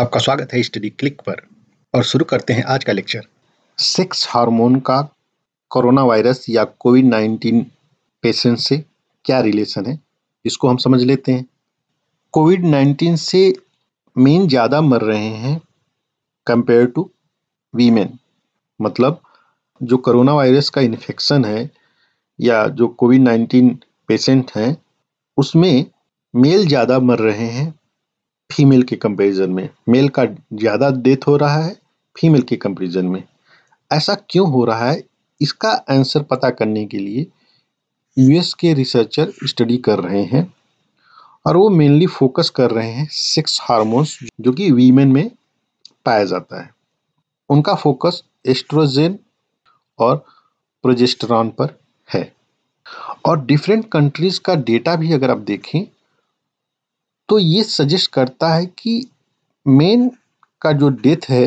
आपका स्वागत है स्टडी क्लिक पर और शुरू करते हैं आज का लेक्चर सेक्स हार्मोन का कोरोना वायरस या कोविड नाइन्टीन पेशेंट से क्या रिलेशन है इसको हम समझ लेते हैं कोविड नाइन्टीन से मेन ज़्यादा मर रहे हैं कंपेयर टू वीमेन मतलब जो कोरोना वायरस का इन्फेक्शन है या जो कोविड नाइन्टीन पेशेंट हैं उसमें मेल ज़्यादा मर रहे हैं फीमेल के कंपैरिजन में मेल का ज़्यादा डेथ हो रहा है फीमेल के कंपैरिजन में ऐसा क्यों हो रहा है इसका आंसर पता करने के लिए यूएस के रिसर्चर स्टडी कर रहे हैं और वो मेनली फोकस कर रहे हैं सेक्स हार्मोन्स जो कि वीमेन में पाया जाता है उनका फोकस एस्ट्रोजेन और प्रोजेस्टरॉन पर है और डिफरेंट कंट्रीज़ का डेटा भी अगर आप देखें तो ये सजेस्ट करता है कि मेन का जो डेथ है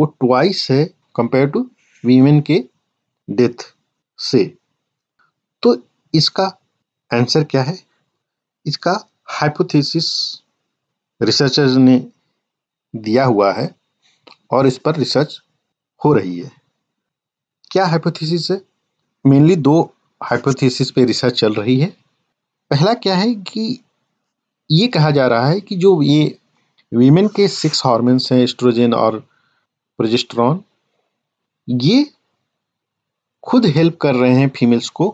वो ट्वाइस है कंपेयर टू वीमेन के डेथ से तो इसका आंसर क्या है इसका हाइपोथेसिस रिसर्चर्स ने दिया हुआ है और इस पर रिसर्च हो रही है क्या हाइपोथेसिस है मेनली दो हाइपोथेसिस पे रिसर्च चल रही है पहला क्या है कि ये कहा जा रहा है कि जो ये वीमेन के सिक्स हार्मोन्स हैं एस्ट्रोजन और प्रोजेस्ट्रॉन ये खुद हेल्प कर रहे हैं फीमेल्स को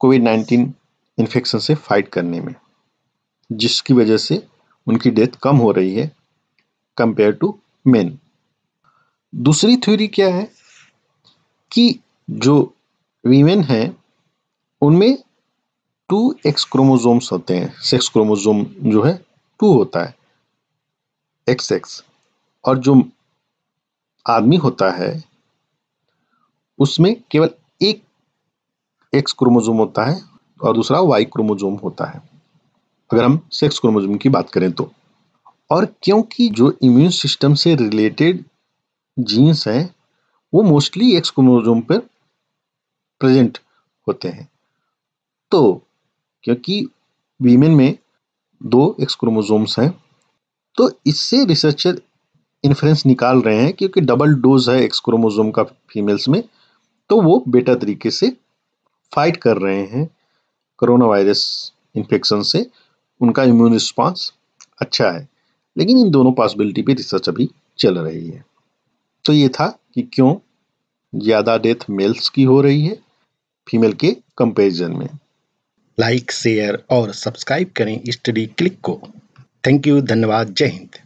कोविड नाइन्टीन इन्फेक्शन से फाइट करने में जिसकी वजह से उनकी डेथ कम हो रही है कंपेयर टू मेन दूसरी थ्योरी क्या है कि जो वीमेन हैं उनमें टू एक्स क्रोमोजोम्स होते हैं सेक्स क्रोमोजोम जो है टू होता है एक्स एक्स और जो आदमी होता है उसमें केवल एक एक्स क्रोमोजोम होता है और दूसरा वाई क्रोमोजोम होता है अगर हम सेक्स क्रोमोजोम की बात करें तो और क्योंकि जो इम्यून सिस्टम से रिलेटेड जीन्स हैं वो मोस्टली एक्स क्रोमोजोम पर प्रेजेंट होते हैं तो क्योंकि वीमेन में दो एक्स क्रोमोजोम्स हैं तो इससे रिसर्चर इन्फ्रेंस निकाल रहे हैं क्योंकि डबल डोज है एक्स क्रोमोजोम का फीमेल्स में तो वो बेटर तरीके से फाइट कर रहे हैं कोरोना वायरस इन्फेक्शन से उनका इम्यून रिस्पॉन्स अच्छा है लेकिन इन दोनों पॉसिबिलिटी पे रिसर्च अभी चल रही है तो ये था कि क्यों ज़्यादा डेथ मेल्स की हो रही है फीमेल के कंपेरिजन में लाइक शेयर और सब्सक्राइब करें स्टडी क्लिक को थैंक यू धन्यवाद जय हिंद